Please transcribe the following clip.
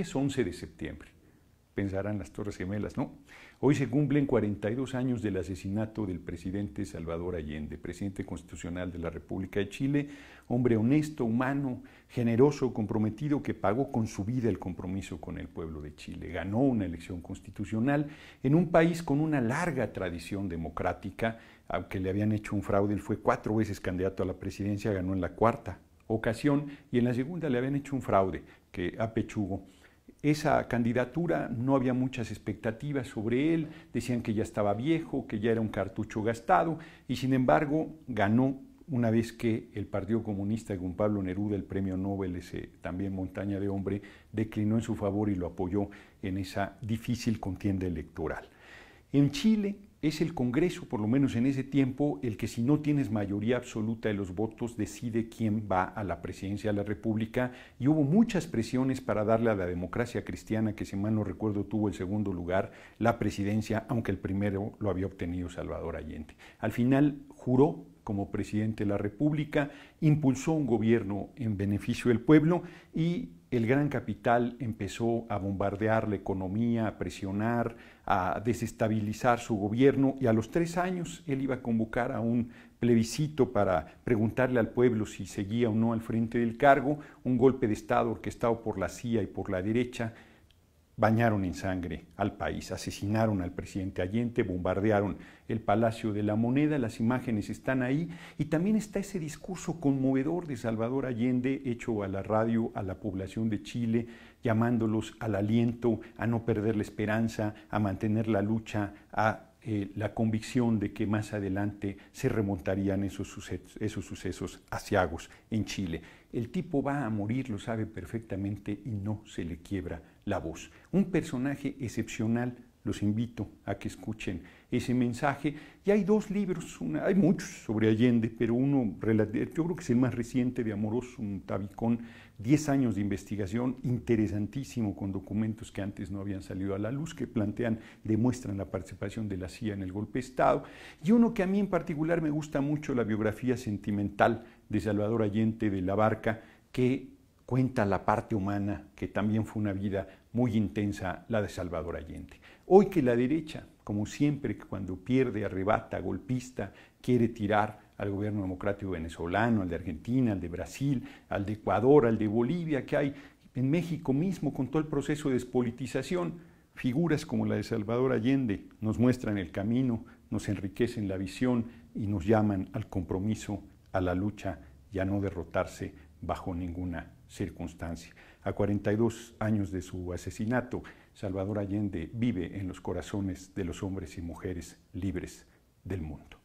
es 11 de septiembre, pensarán las Torres Gemelas, ¿no? Hoy se cumplen 42 años del asesinato del presidente Salvador Allende, presidente constitucional de la República de Chile, hombre honesto, humano, generoso, comprometido, que pagó con su vida el compromiso con el pueblo de Chile. Ganó una elección constitucional en un país con una larga tradición democrática, aunque le habían hecho un fraude, él fue cuatro veces candidato a la presidencia, ganó en la cuarta ocasión y en la segunda le habían hecho un fraude que apechugó esa candidatura no había muchas expectativas sobre él, decían que ya estaba viejo, que ya era un cartucho gastado, y sin embargo ganó una vez que el Partido Comunista con Pablo Neruda, el premio Nobel, ese también montaña de hombre, declinó en su favor y lo apoyó en esa difícil contienda electoral. En Chile, es el Congreso, por lo menos en ese tiempo, el que si no tienes mayoría absoluta de los votos decide quién va a la presidencia de la República y hubo muchas presiones para darle a la democracia cristiana, que si mal no recuerdo tuvo el segundo lugar, la presidencia, aunque el primero lo había obtenido Salvador Allende. Al final juró como presidente de la República, impulsó un gobierno en beneficio del pueblo y el gran capital empezó a bombardear la economía, a presionar, a desestabilizar su gobierno y a los tres años él iba a convocar a un plebiscito para preguntarle al pueblo si seguía o no al frente del cargo, un golpe de Estado orquestado por la CIA y por la derecha bañaron en sangre al país, asesinaron al presidente Allende, bombardearon el Palacio de la Moneda, las imágenes están ahí y también está ese discurso conmovedor de Salvador Allende hecho a la radio, a la población de Chile, llamándolos al aliento, a no perder la esperanza, a mantener la lucha, a eh, la convicción de que más adelante se remontarían esos sucesos, esos sucesos asiagos en Chile. El tipo va a morir, lo sabe perfectamente y no se le quiebra la voz. Un personaje excepcional los invito a que escuchen ese mensaje. Y hay dos libros, hay muchos sobre Allende, pero uno, yo creo que es el más reciente de Amoroso, un tabicón, 10 años de investigación, interesantísimo, con documentos que antes no habían salido a la luz, que plantean, demuestran la participación de la CIA en el golpe de Estado. Y uno que a mí en particular me gusta mucho, la biografía sentimental de Salvador Allende de la Barca, que cuenta la parte humana, que también fue una vida muy intensa, la de Salvador Allende. Hoy que la derecha, como siempre, cuando pierde, arrebata, golpista, quiere tirar al gobierno democrático venezolano, al de Argentina, al de Brasil, al de Ecuador, al de Bolivia, que hay en México mismo con todo el proceso de despolitización. Figuras como la de Salvador Allende nos muestran el camino, nos enriquecen la visión y nos llaman al compromiso, a la lucha y a no derrotarse bajo ninguna circunstancia. A 42 años de su asesinato, Salvador Allende vive en los corazones de los hombres y mujeres libres del mundo.